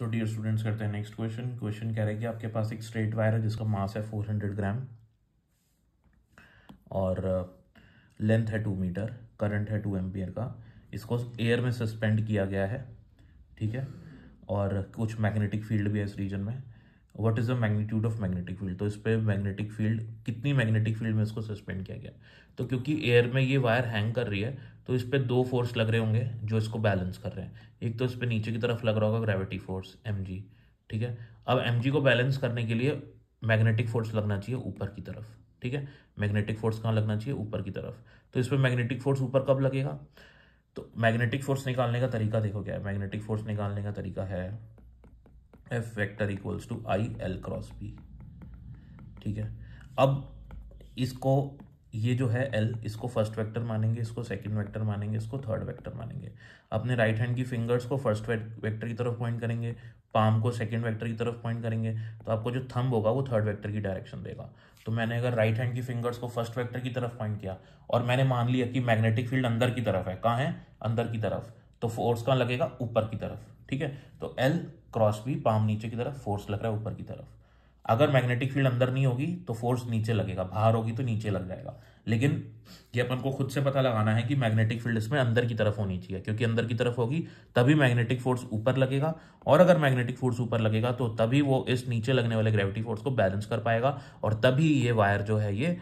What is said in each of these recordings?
so dear students करते हैं next question question कह रहे हैं कि आपके पास एक स्ट्रेट वायर है जिसका मास है 400 ग्राम और लेंथ uh, है टू मीटर करंट है टू एम्पियर का इसको एयर में सस्पेंड किया गया है ठीक है और कुछ मैग्नेटिक फील्ड भी है इस रीजन में what is the magnitude of magnetic field तो इस पर मैग्नेटिक फील्ड कितनी मैग्नेटिक फील्ड में इसको सस्पेंड किया गया तो क्योंकि एयर में ये वायर हैंग कर रही है तो इस पर दो फोर्स लग रहे होंगे जो इसको बैलेंस कर रहे हैं एक तो इस पर नीचे की तरफ लग रहा होगा ग्रेविटी फोर्स एम ठीक है अब एम को बैलेंस करने के लिए मैग्नेटिक फोर्स लगना चाहिए ऊपर की तरफ ठीक है मैग्नेटिक फोर्स कहाँ लगना चाहिए ऊपर की तरफ तो इस पर मैग्नेटिक फोर्स ऊपर कब लगेगा तो मैग्नेटिक फोर्स निकालने का तरीका देखो क्या है मैग्नेटिक फोर्स निकालने का तरीका है F vector equals to I L cross B ठीक है अब इसको ये जो है एल इसको फर्स्ट वेक्टर मानेंगे इसको सेकंड वेक्टर मानेंगे इसको थर्ड वेक्टर मानेंगे अपने राइट हैंड की फिंगर्स को फर्स्ट वेक्टर की तरफ पॉइंट करेंगे पाम को सेकंड वेक्टर की तरफ पॉइंट करेंगे तो आपको जो थंब होगा वो थर्ड वेक्टर की डायरेक्शन देगा तो मैंने अगर राइट हैंड की फिंगर्स को फर्स्ट वैक्टर की तरफ पॉइंट किया और मैंने मान लिया कि मैग्नेटिक फील्ड अंदर की तरफ है कहाँ है अंदर की तरफ तो फोर्स कहाँ लगेगा ऊपर की तरफ ठीक है तो एल क्रॉस भी पाम नीचे की तरफ फोर्स लग रहा है ऊपर की तरफ अगर मैग्नेटिक फील्ड अंदर नहीं होगी तो फोर्स नीचे लगेगा बाहर होगी तो नीचे लग जाएगा लेकिन ये अपन को खुद से पता लगाना है कि मैग्नेटिक फील्ड इसमें अंदर की तरफ होनी चाहिए क्योंकि अंदर की तरफ होगी तभी मैग्नेटिक फोर्स ऊपर लगेगा और अगर मैग्नेटिक फोर्स ऊपर लगेगा तो तभी वो इस नीचे लगने वाले ग्रेविटी फोर्स को बैलेंस कर पाएगा और तभी ये वायर जो है ये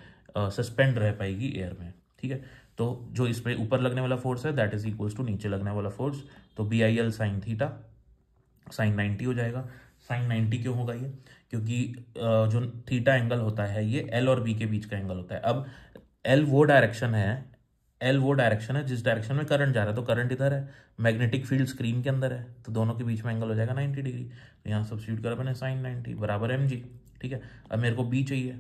सस्पेंड रह पाएगी एयर में ठीक है तो जो इस पर ऊपर लगने वाला फोर्स है दैट इज इक्वल्स टू नीचे लगने वाला फोर्स तो B I L sine theta sine ninety हो जाएगा साइन नाइन्टी क्यों होगा ये क्योंकि जो थीटा एंगल होता है ये एल और बी के बीच का एंगल होता है अब एल वो डायरेक्शन है एल वो डायरेक्शन है जिस डायरेक्शन में करंट जा रहा है तो करंट इधर है मैग्नेटिक फील्ड स्क्रीन के अंदर है तो दोनों के बीच में एंगल हो जाएगा नाइन्टी डिग्री तो यहाँ सब्सिट्यूट करा मैंने साइन नाइन्टी बराबर एम जी ठीक है अब मेरे को बी चाहिए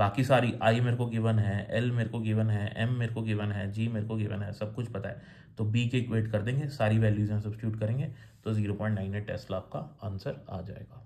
बाकी सारी आई मेरे को गिवन है एल मेरे को गिवन है एम मेरे को गिवन है जी मेरे को गिवन है सब कुछ पता है तो बी के इक्वेट कर देंगे सारी वैल्यूज हम सब्सिट्यूट करेंगे तो zero point nine eight tesla आपका आंसर आ जाएगा